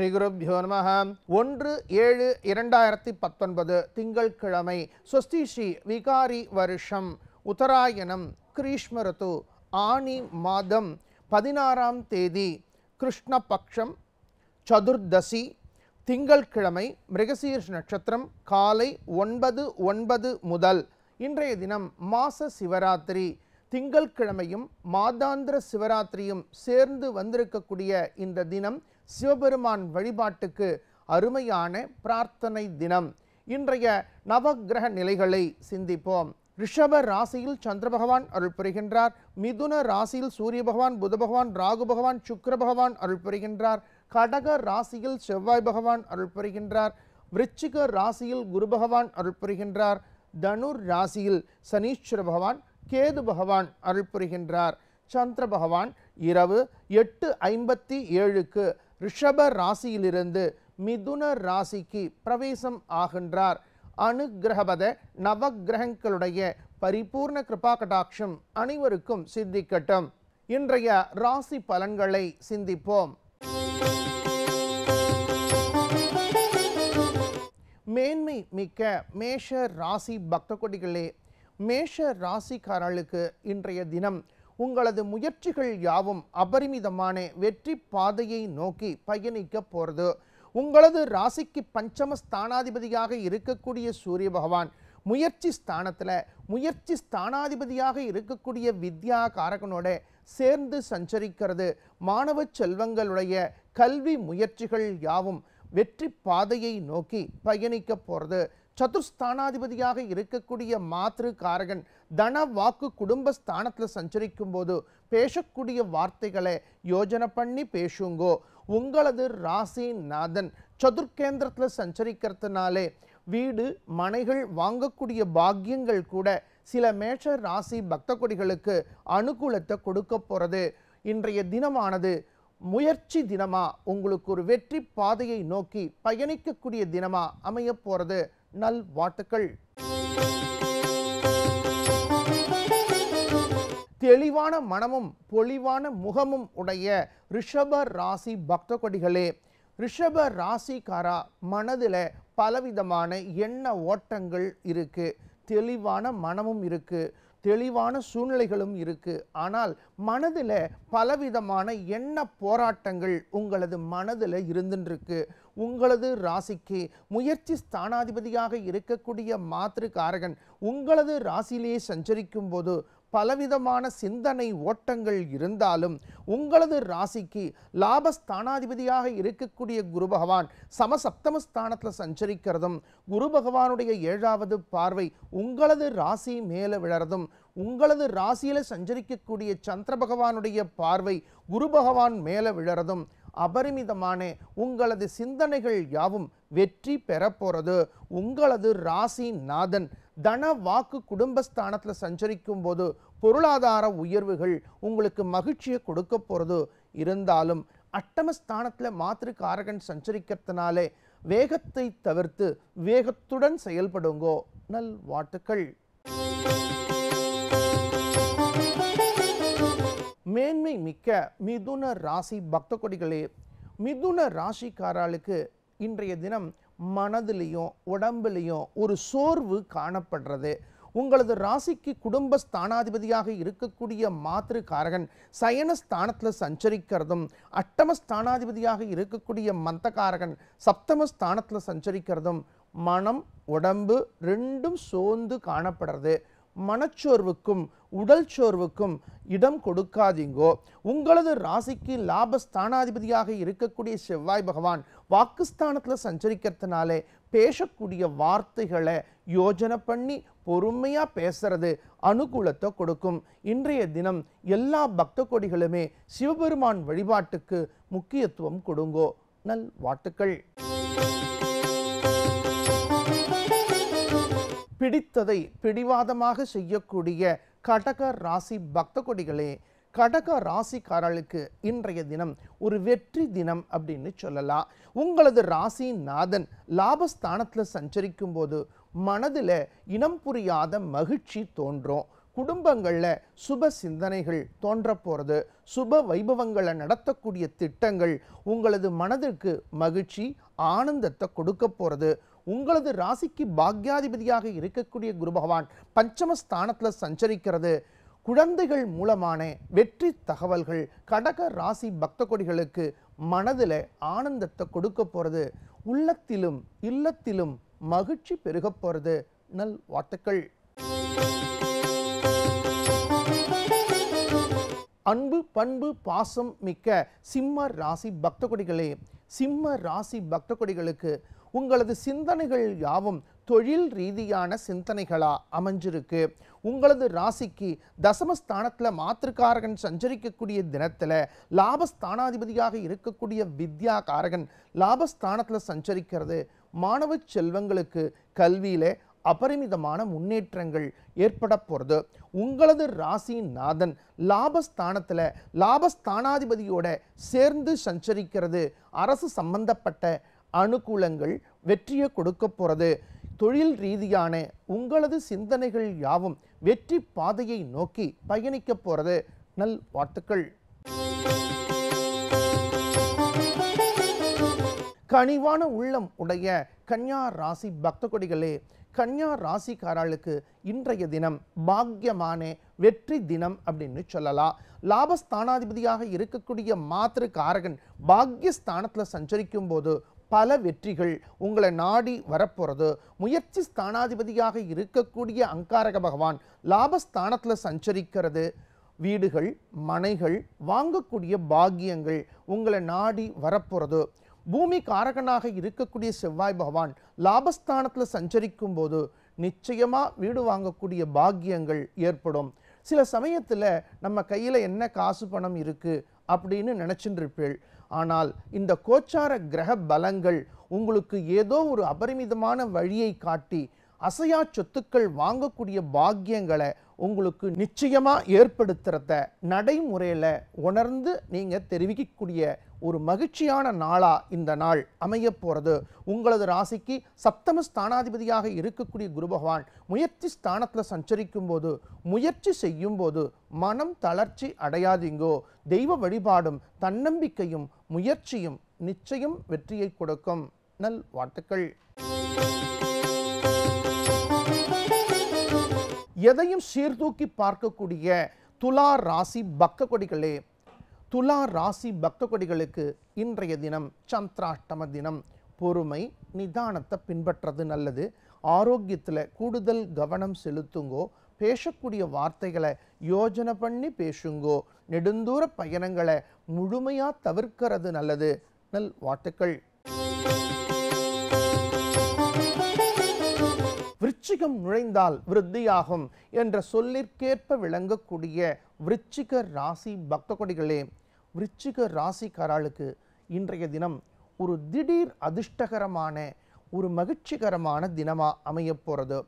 ஸ்ரீ நம ஒன்று ஏழு இரண்டாயிரத்தி பத்தொன்பது திங்கள்கிழமை ஸ்வஸ்தி ஸ்ரீ விகாரி வருஷம் உத்தராயணம் கிரீஷ்ம ரித்து ஆணி மாதம் பதினாறாம் தேதி கிருஷ்ணபக்ஷம் சதுர்தசி திங்கள்கிழமை மிருகசீர்ஷ் நட்சத்திரம் காலை ஒன்பது ஒன்பது முதல் இன்றைய தினம் மாச சிவராத்திரி திங்கள்கிழமையும் மாதாந்திர சிவராத்திரியும் சேர்ந்து வந்திருக்கக்கூடிய இந்த தினம் சிவபெருமான் வழிபாட்டுக்கு அருமையான பிரார்த்தனை தினம் இன்றைய நவகிரக நிலைகளை சிந்திப்போம் ரிஷப ராசியில் சந்திர பகவான் அருள் புரிகின்றார் மிதுன ராசியில் சூரிய பகவான் புத பகவான் ராகு பகவான் சுக்கர பகவான் அருள் புரிகின்றார் கடக ராசியில் செவ்வாய் பகவான் அருள் புரிகின்றார் விருச்சிக ராசியில் குரு பகவான் அருள் புரிகின்றார் தனுர் ராசியில் சனீஸ்வர பகவான் கேது பகவான் அருள் புரிகின்றார் சந்திர பகவான் இரவு எட்டு ஐம்பத்தி ஏழுக்கு ரிஷப ராசியிலிருந்து மிதுன ராசிக்கு பிரவேசம் ஆகின்றார் அனுகிரகபத நவகிரகங்களுடைய பரிபூர்ண கிருபா கடாட்சம் அனைவருக்கும் சிந்திக்கட்டும் இன்றைய ராசி பலன்களை சிந்திப்போம் மேன்மை மிக்க மேஷ ராசி பக்த கொடிகளே மேஷ ராசிக்காரர்களுக்கு இன்றைய தினம் உங்களது முயற்சிகள் யாவும் அபரிமிதமான வெற்றி பாதையை நோக்கி பயணிக்க போகிறது உங்களது ராசிக்கு பஞ்சம ஸ்தானாதிபதியாக இருக்கக்கூடிய சூரிய பகவான் முயற்சி ஸ்தானத்தில் முயற்சி ஸ்தானாதிபதியாக இருக்கக்கூடிய வித்யா காரகனோட சேர்ந்து சஞ்சரிக்கிறது மாணவ செல்வங்களுடைய கல்வி முயற்சிகள் யாவும் வெற்றி பாதையை நோக்கி பயணிக்க போகிறது சதுர்ஸ்தானாதிபதியாக இருக்கக்கூடிய மாத்ரு காரகன் தன வாக்கு குடும்ப ஸ்தானத்தில் சஞ்சரிக்கும் போது பேசக்கூடிய வார்த்தைகளை யோஜனை பண்ணி பேசுங்கோ உங்களது ராசி நாதன் சதுர்கேந்திரத்தில் சஞ்சரிக்கிறதுனாலே வீடு மனைகள் வாங்கக்கூடிய பாக்கியங்கள் கூட சில மேஷ ராசி பக்த கொடிகளுக்கு அனுகூலத்தை கொடுக்க போகிறது இன்றைய தினமானது முயற்சி தினமா உங்களுக்கு ஒரு வெற்றி பாதையை நோக்கி பயணிக்கக்கூடிய தினமா அமைய போகிறது நல் வாழ்த்துக்கள் தெளிவான மனமும் பொலிவான முகமும் உடைய ரிஷப ராசி பக்த கொடிகளே ரிஷப ராசிக்காரா மனதில் பலவிதமான எண்ண ஓட்டங்கள் இருக்குது தெளிவான மனமும் இருக்குது தெளிவான சூழ்நிலைகளும் இருக்குது ஆனால் மனதில் பலவிதமான எண்ண போராட்டங்கள் உங்களது மனதில் இருந்துருக்கு உங்களது ராசிக்கு முயற்சி ஸ்தானாதிபதியாக இருக்கக்கூடிய மாத்திரு காரகன் உங்களது ராசியிலேயே சஞ்சரிக்கும் போது பலவிதமான சிந்தனை ஓட்டங்கள் இருந்தாலும் உங்களது ராசிக்கு லாபஸ்தானாதிபதியாக இருக்கக்கூடிய குரு பகவான் சமசப்தமஸ்தானத்தில் ஸ்தானத்தில் சஞ்சரிக்கிறதும் குரு பகவானுடைய ஏழாவது பார்வை உங்களது ராசி மேலே விழறதும் உங்களது ராசியில் சஞ்சரிக்கக்கூடிய சந்திர பகவானுடைய பார்வை குரு பகவான் மேலே விழறதும் அபரிமிதமான உங்களது சிந்தனைகள் யாவும் வெற்றி பெறப்போறது உங்களது ராசி நாதன் தன வாக்கு குடும்பஸ்தானத்தில் சஞ்சரிக்கும் போது பொருளாதார உயர்வுகள் உங்களுக்கு மகிழ்ச்சியை கொடுக்க போகிறது இருந்தாலும் அட்டமஸ்தானத்தில் மாத்திரு காரகன் சஞ்சரிக்கிறதுனாலே வேகத்தை தவிர்த்து வேகத்துடன் செயல்படுங்கோ நல் வாழ்த்துக்கள் மேன்மை மிக்க மிதுன ராசி பக்த கொடிகளே மிதுன ராசிக்காராளுக்கு இன்றைய தினம் மனதிலையும் உடம்புலையும் ஒரு சோர்வு காணப்படுறது உங்களது ராசிக்கு குடும்ப ஸ்தானாதிபதியாக இருக்கக்கூடிய மாத்திரு காரகன் சயன ஸ்தானத்தில் சஞ்சரிக்கிறதும் அட்டம ஸ்தானாதிபதியாக இருக்கக்கூடிய மந்த காரகன் சப்தம ஸ்தானத்தில் சஞ்சரிக்கிறதும் மனம் உடம்பு ரெண்டும் சோர்ந்து காணப்படுறது மனச்சோர்வுக்கும் உடல் சோர்வுக்கும் இடம் கொடுக்காதீங்கோ உங்களது ராசிக்கு லாபஸ்தானாதிபதியாக இருக்கக்கூடிய செவ்வாய் பகவான் வாக்குஸ்தானத்தில் சஞ்சரிக்கிறதுனாலே பேசக்கூடிய வார்த்தைகளை யோஜனை பண்ணி பொறுமையாக பேசுறது அனுகூலத்தை கொடுக்கும் இன்றைய தினம் எல்லா பக்த கொடிகளுமே சிவபெருமான் வழிபாட்டுக்கு முக்கியத்துவம் கொடுங்கோ நல் வாழ்த்துக்கள் பிடித்ததை பிடிவாதமாக செய்யக்கூடிய கடக ராசி பக்த கொடிகளே கடக ராசிக்காரர்களுக்கு இன்றைய தினம் ஒரு வெற்றி தினம் அப்படின்னு சொல்லலாம் உங்களது ராசி நாதன் லாபஸ்தானத்தில் சஞ்சரிக்கும் போது மனதில் இனம் புரியாத மகிழ்ச்சி தோன்றும் குடும்பங்களில் சுப சிந்தனைகள் தோன்ற போகிறது சுப வைபவங்களை நடத்தக்கூடிய திட்டங்கள் உங்களது மனதிற்கு மகிழ்ச்சி ஆனந்தத்தை கொடுக்க போகிறது உங்களது ராசிக்கு பாக்யாதிபதியாக இருக்கக்கூடிய குரு பகவான் பஞ்சமஸ்தானத்தில் சஞ்சரிக்கிறது குழந்தைகள் மூலமான வெற்றி தகவல்கள் கடக ராசி பக்த கொடிகளுக்கு மனதில் ஆனந்தத்தை கொடுக்க போகிறது உள்ளத்திலும் இல்லத்திலும் மகிழ்ச்சி பெருக போகிறது நல் வாழ்த்துக்கள் அன்பு பண்பு பாசம் மிக்க சிம்ம ராசி பக்த கொடிகளே சிம்ம ராசி பக்த கொடிகளுக்கு உங்களது சிந்தனைகள் யாவும் தொழில் ரீதியான சிந்தனைகளாக அமைஞ்சிருக்கு உங்களது ராசிக்கு தசமஸ்தானத்தில் மாத்திருக்காரகன் சஞ்சரிக்கக்கூடிய தினத்தில் லாபஸ்தானாதிபதியாக இருக்கக்கூடிய வித்யா காரகன் லாபஸ்தானத்தில் சஞ்சரிக்கிறது மாணவ செல்வங்களுக்கு கல்வியில் அபரிமிதமான முன்னேற்றங்கள் ஏற்பட போகிறது உங்களது ராசி நாதன் லாபஸ்தானத்தில் லாபஸ்தானாதிபதியோட சேர்ந்து சஞ்சரிக்கிறது அரசு சம்பந்தப்பட்ட அனுகூலங்கள் வெற்றியை கொடுக்க போகிறது தொழில் ரீதியான உங்களது சிந்தனைகள் யாவும் வெற்றி பாதையை நோக்கி பயணிக்க போகிறது நல் வாழ்த்துக்கள் கனிவான உள்ளம் உடைய கன்யா ராசி பக்த கொடிகளே கன்யா ராசிக்காரர்களுக்கு இன்றைய தினம் பாக்கியமான வெற்றி தினம் அப்படின்னு சொல்லலாம் லாபஸ்தானாதிபதியாக இருக்கக்கூடிய மாத்திரு காரகன் பாக்யஸ்தானத்தில் சஞ்சரிக்கும் போது பல வெற்றிகள் உங்களை நாடி வரப்போகிறது முயற்சி ஸ்தானாதிபதியாக இருக்கக்கூடிய அங்காரக பகவான் லாபஸ்தானத்தில் சஞ்சரிக்கிறது வீடுகள் மனைகள் வாங்கக்கூடிய பாக்கியங்கள் உங்களை நாடி வரப்போகிறது பூமி காரகனாக இருக்கக்கூடிய செவ்வாய் பகவான் லாபஸ்தானத்தில் சஞ்சரிக்கும் போது நிச்சயமாக வீடு வாங்கக்கூடிய பாக்கியங்கள் ஏற்படும் சில சமயத்தில் நம்ம கையில் என்ன காசு பணம் இருக்குது அப்படின்னு நினச்சிட்டு இருப்பேள் ஆனால் இந்த கோச்சார கிரக பலங்கள் உங்களுக்கு ஏதோ ஒரு அபரிமிதமான வழியை காட்டி அசையா சொத்துக்கள் வாங்கக்கூடிய பாக்கியங்களை உங்களுக்கு நிச்சயமாக ஏற்படுத்துகிறத நடைமுறையில் உணர்ந்து நீங்கள் தெரிவிக்கக்கூடிய ஒரு மகிழ்ச்சியான நாளா இந்த நாள் அமைய போகிறது உங்களது ராசிக்கு சப்தம ஸ்தானாதிபதியாக இருக்கக்கூடிய குரு பகவான் முயற்சி ஸ்தானத்தில் சஞ்சரிக்கும் போது முயற்சி செய்யும் போது மனம் தளர்ச்சி அடையாதீங்கோ தெய்வ வழிபாடும் தன்னம்பிக்கையும் முயற்சியும் நிச்சயம் வெற்றியை கொடுக்கும் நல் வாழ்த்துக்கள் எதையும் சீர்தூக்கி பார்க்கக்கூடிய துலா ராசி பக்க கொடிகளே துலா ராசி பக்த கொடிகளுக்கு இன்றைய தினம் சந்திராஷ்டம தினம் பொறுமை நிதானத்தை பின்பற்றது நல்லது ஆரோக்கியத்தில் கூடுதல் கவனம் செலுத்துங்கோ பேசக்கூடிய வார்த்தைகளை யோஜனை பண்ணி பேசுங்கோ நெடுந்தூர பயணங்களை முழுமையாக தவிர்க்கிறது நல்லது நல் வாழ்த்துக்கள் விருச்சிகம் நுழைந்தால் விருத்தியாகும் என்ற சொல்லிற்கேற்ப விளங்கக்கூடிய விருச்சிக ராசி பக்த கொடிகளே விருச்சிக ராசிக்காராளுக்கு இன்றைய தினம் ஒரு திடீர் அதிர்ஷ்டகரமான ஒரு மகிழ்ச்சிகரமான தினமாக அமைய போகிறது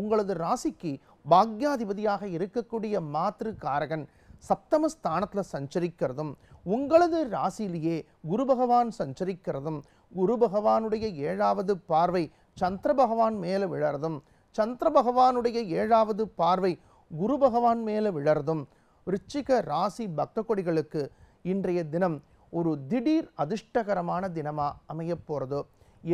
உங்களது ராசிக்கு பாக்யாதிபதியாக இருக்கக்கூடிய மாத்திரு காரகன் சப்தம ஸ்தானத்தில் சஞ்சரிக்கிறதும் உங்களது ராசியிலேயே குரு பகவான் சஞ்சரிக்கிறதும் குரு பகவானுடைய ஏழாவது பார்வை சந்திர பகவான் மேலே விழறதும் சந்திர பகவானுடைய ஏழாவது பார்வை குரு பகவான் மேலே விழறதும் ரிச்சிக ராசி பக்த கொடிகளுக்கு இன்றைய தினம் ஒரு திடீர் அதிர்ஷ்டகரமான தினமாக அமைய போகிறது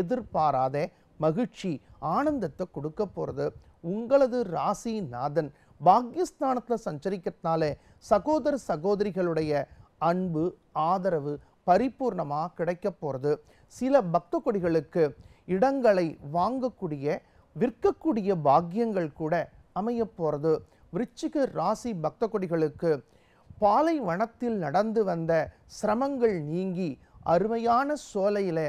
எதிர்பாராத மகிழ்ச்சி ஆனந்தத்தை கொடுக்க போகிறது உங்களது ராசி நாதன் பாக்யஸ்தானத்தில் சஞ்சரிக்கிறதுனால சகோதர சகோதரிகளுடைய அன்பு ஆதரவு பரிபூர்ணமாக கிடைக்க போகிறது சில பக்த கொடிகளுக்கு இடங்களை வாங்கக்கூடிய விற்கக்கூடிய பாக்கியங்கள் கூட அமைய போகிறது விருச்சிக ராசி பக்த கொடிகளுக்கு பாலைவனத்தில் நடந்து வந்த சிரமங்கள் நீங்கி அருமையான சோலையில்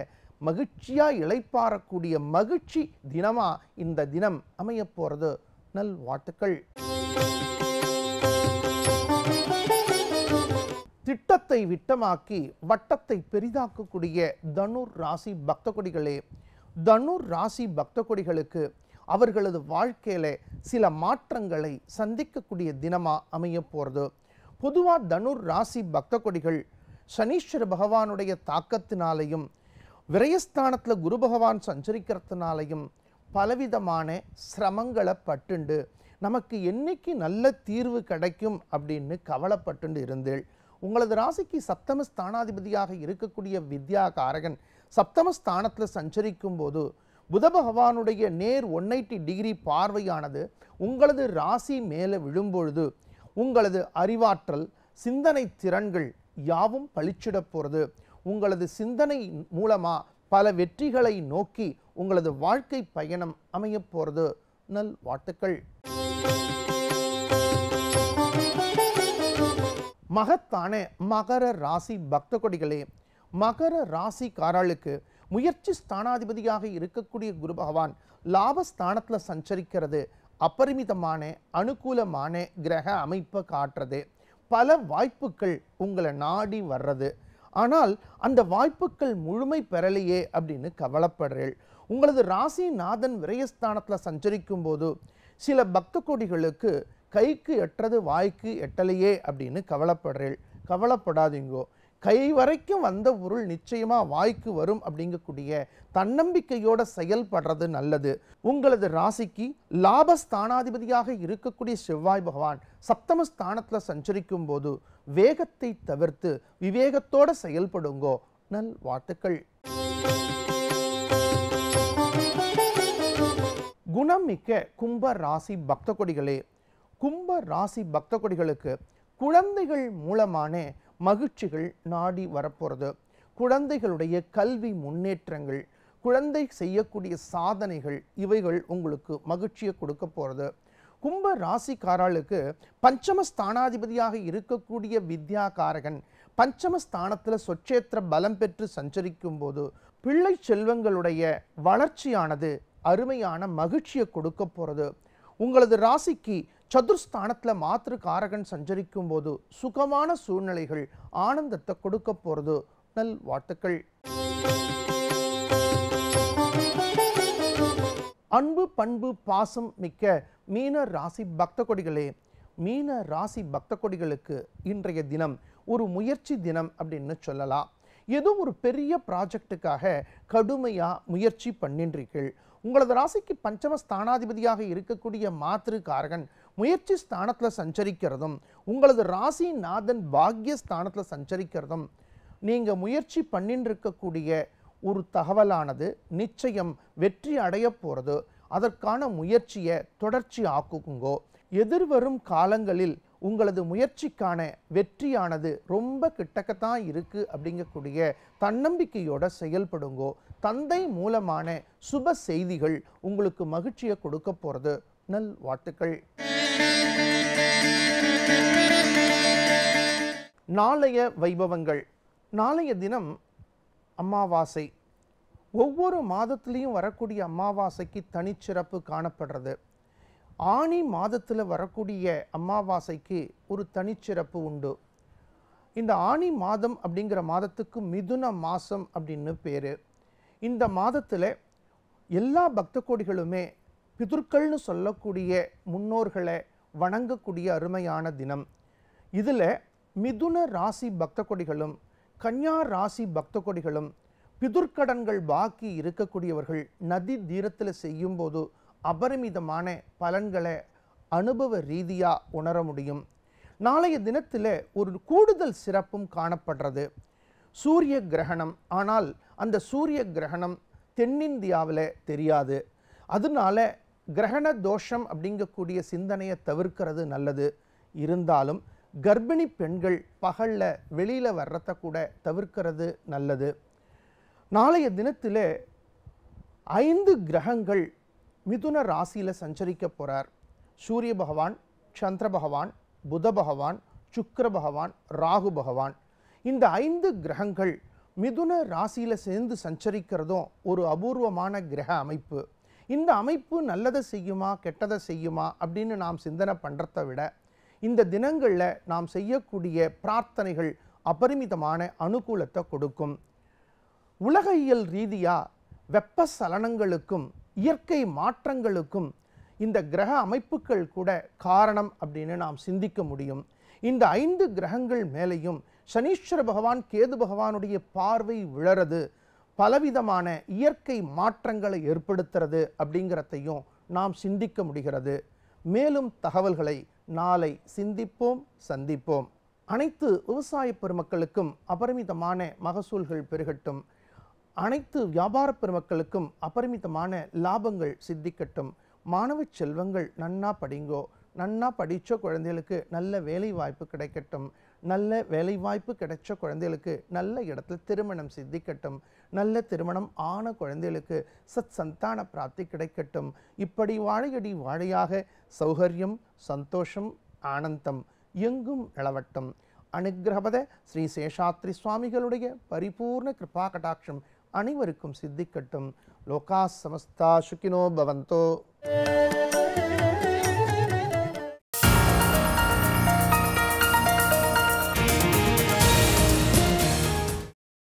மகிழ்ச்சியாக இழைப்பாறக்கூடிய மகிழ்ச்சி தினமாக இந்த தினம் அமையப்போகிறது நல் வாழ்த்துக்கள் திட்டத்தை விட்டமாக்கி வட்டத்தை பெரிதாக்கக்கூடிய தனுர் ராசி பக்தகொடிகளே தனுர் ராசி பக்த அவர்களது வாழ்க்கையில் சில மாற்றங்களை சந்திக்கக்கூடிய தினமாக அமைய பொதுவாக தனுர் ராசி பக்த கொடிகள் சனீஸ்வர பகவானுடைய தாக்கத்தினாலையும் விரயஸ்தானத்தில் குரு பகவான் சஞ்சரிக்கிறதுனாலையும் பலவிதமான சிரமங்களை பட்டுண்டு நமக்கு என்னைக்கு நல்ல தீர்வு கிடைக்கும் அப்படின்னு கவலைப்பட்டுண்டு இருந்தேள் உங்களது ராசிக்கு சப்தம ஸ்தானாதிபதியாக இருக்கக்கூடிய வித்யா காரகன் சப்தம ஸ்தானத்தில் சஞ்சரிக்கும் போது புத பகவானுடைய நேர் ஒன் எயிட்டி டிகிரி பார்வையானது உங்களது ராசி மேலே விழும்பொழுது உங்களது அறிவாற்றல் சிந்தனை திறன்கள் யாவும் பளிச்சிடப் போகிறது உங்களது சிந்தனை மூலமாக பல வெற்றிகளை நோக்கி உங்களது வாழ்க்கை பயணம் அமையப் போகிறது நல் வாழ்த்துக்கள் மகத்தான மகர ராசி பக்த கொடிகளே மகர காராளுக்கு முயற்சி ஸ்தானாதிபதியாக இருக்கக்கூடிய குரு பகவான் லாபஸ்தானத்தில் சஞ்சரிக்கிறது அப்பரிமிதமான அனுகூலமான கிரக அமைப்பை காட்டுறது பல வாய்ப்புகள் உங்களை நாடி வர்றது ஆனால் அந்த வாய்ப்புகள் முழுமை பெறலையே அப்படின்னு கவலைப்படுறீள் உங்களது ராசிநாதன் விரயஸ்தானத்தில் சஞ்சரிக்கும் போது சில பக்த கொடிகளுக்கு கைக்கு எட்டது வாய்க்கு எட்டலையே அப்படின்னு கவலைப்படுறீள் கவலைப்படாதீங்கோ கை வரைக்கும் வந்த பொருள் நிச்சயமாக வாய்க்கு வரும் அப்படிங்கக்கூடிய தன்னம்பிக்கையோட செயல்படுறது நல்லது உங்களது ராசிக்கு லாபஸ்தானாதிபதியாக இருக்கக்கூடிய செவ்வாய் பகவான் சப்தம ஸ்தானத்தில் சஞ்சரிக்கும் போது வேகத்தை தவிர்த்து விவேகத்தோட செயல்படுங்கோ நல் வாழ்த்துக்கள் குணமிக்க கும்ப ராசி பக்த கொடிகளே கும்ப ராசி பக்த கொடிகளுக்கு குழந்தைகள் மூலமான மகிழ்ச்சிகள் நாடி வரப்போகிறது குழந்தைகளுடைய கல்வி முன்னேற்றங்கள் குழந்தை செய்யக்கூடிய சாதனைகள் இவைகள் உங்களுக்கு மகிழ்ச்சியை கொடுக்க போகிறது கும்ப ராசிக்காராளுக்கு பஞ்சம ஸ்தானாதிபதியாக இருக்கக்கூடிய வித்யா காரகன் பஞ்சம ஸ்தானத்தில் சொச்சேத்திர பலம் பெற்று சஞ்சரிக்கும் போது பிள்ளை செல்வங்களுடைய வளர்ச்சியானது அருமையான மகிழ்ச்சியை கொடுக்க போகிறது உங்களது ராசிக்கு சதுர்ஸ்தானத்தில் மாத்திரு காரகன் சஞ்சரிக்கும் போது சுகமான சூழ்நிலைகள் ஆனந்தத்தை கொடுக்க போகிறது நல் வாழ்த்துக்கள் அன்பு பண்பு பாசம் மிக்க மீன ராசி பக்த கொடிகளே மீன ராசி பக்த கொடிகளுக்கு இன்றைய தினம் ஒரு முயற்சி தினம் அப்படின்னு சொல்லலாம் ஏதோ ஒரு பெரிய ப்ராஜெக்டுக்காக கடுமையாக முயற்சி பண்ணின்றீர்கள் உங்களது ராசிக்கு பஞ்சம ஸ்தானாதிபதியாக இருக்கக்கூடிய மாத்திரு காரகன் முயற்சி ஸ்தானத்தில் சஞ்சரிக்கிறதும் உங்களது ராசி நாதன் பாக்ய ஸ்தானத்தில் சஞ்சரிக்கிறதும் நீங்கள் முயற்சி பண்ணின்னு இருக்கக்கூடிய ஒரு தகவலானது நிச்சயம் வெற்றி அடைய போகிறது அதற்கான முயற்சியை தொடர்ச்சி ஆக்குங்கோ எதிர்வரும் காலங்களில் உங்களது முயற்சிக்கான வெற்றியானது ரொம்ப கிட்டக்கத்தான் இருக்குது அப்படிங்கக்கூடிய தன்னம்பிக்கையோடு செயல்படுங்கோ தந்தை மூலமான சுப செய்திகள் உங்களுக்கு மகிழ்ச்சியை கொடுக்க போகிறது நல் வாழ்த்துக்கள் நாளைய வைபவங்கள் நாளைய தினம் அமாவாசை ஒவ்வொரு மாதத்துலேயும் வரக்கூடிய அமாவாசைக்கு தனிச்சிறப்பு காணப்படுறது ஆணி மாதத்தில் வரக்கூடிய அமாவாசைக்கு ஒரு தனிச்சிறப்பு உண்டு இந்த ஆணி மாதம் அப்படிங்கிற மாதத்துக்கு மிதுன மாதம் அப்படின்னு பேர் இந்த மாதத்தில் எல்லா பக்த கோடிகளுமே பிதுர்கள்னு சொல்லக்கூடிய முன்னோர்களை வணங்கக்கூடிய அருமையான தினம் இதில் மிதுன ராசி பக்த கொடிகளும் கன்யா ராசி பக்த கொடிகளும் பிதுர்க்கடன்கள் பாக்கி இருக்கக்கூடியவர்கள் நதி தீரத்தில் செய்யும்போது அபரிமிதமான பலன்களை அனுபவ ரீதியாக உணர முடியும் நாளைய தினத்தில் ஒரு கூடுதல் சிறப்பும் காணப்படுறது சூரிய கிரகணம் ஆனால் அந்த சூரிய கிரகணம் தென்னிந்தியாவில் தெரியாது அதனால கிரகண தோஷம் அப்படிங்கக்கூடிய சிந்தனையை தவிர்க்கிறது நல்லது இருந்தாலும் கர்ப்பிணி பெண்கள் பகலில் வெளியில் வர்றத கூட தவிர்க்கிறது நல்லது நாளைய தினத்தில் ஐந்து கிரகங்கள் மிதுன ராசியில் சஞ்சரிக்க போகிறார் சூரிய பகவான் சந்திர பகவான் புத பகவான் சுக்கர பகவான் ராகு பகவான் இந்த ஐந்து கிரகங்கள் மிதுன ராசியில் சேர்ந்து சஞ்சரிக்கிறதும் ஒரு அபூர்வமான கிரக அமைப்பு இந்த அமைப்பு நல்லதை செய்யுமா கெட்டதை செய்யுமா அப்படின்னு நாம் சிந்தனை பண்ணுறதை விட இந்த தினங்களில் நாம் செய்யக்கூடிய பிரார்த்தனைகள் அபரிமிதமான அனுகூலத்தை கொடுக்கும் உலகியல் ரீதியாக வெப்ப சலனங்களுக்கும் இயற்கை மாற்றங்களுக்கும் இந்த கிரக அமைப்புகள் கூட காரணம் அப்படின்னு நாம் சிந்திக்க முடியும் இந்த ஐந்து கிரகங்கள் மேலேயும் சனீஸ்வர பகவான் கேது பகவானுடைய பார்வை விழறது பலவிதமான இயற்கை மாற்றங்களை ஏற்படுத்துறது அப்படிங்கிறதையும் நாம் சிந்திக்க முடிகிறது மேலும் தகவல்களை நாளை சிந்திப்போம் சந்திப்போம் அனைத்து விவசாய பெருமக்களுக்கும் அபரிமிதமான மகசூல்கள் பெருகட்டும் அனைத்து வியாபார பெருமக்களுக்கும் அபரிமிதமான லாபங்கள் சித்திக்கட்டும் மாணவ செல்வங்கள் நன்னா படிங்கோ நன்னா படிச்சோ குழந்தைகளுக்கு நல்ல வேலை வாய்ப்பு கிடைக்கட்டும் நல்ல வேலைவாய்ப்பு கிடைச்ச குழந்தைகளுக்கு நல்ல இடத்துல திருமணம் சித்திக்கட்டும் நல்ல திருமணம் ஆன குழந்தைகளுக்கு சத் சந்தான பிராப்தி கிடைக்கட்டும் இப்படி வாழையடி வாழையாக சௌகரியம் சந்தோஷம் ஆனந்தம் எங்கும் நிலவட்டும் அனுகிரகபத ஸ்ரீ சேஷாத்ரி சுவாமிகளுடைய பரிபூர்ண கிருபா கடாட்சம் அனைவருக்கும் சித்திக்கட்டும் லோகா சமஸ்தா சுக்கினோ பவந்தோ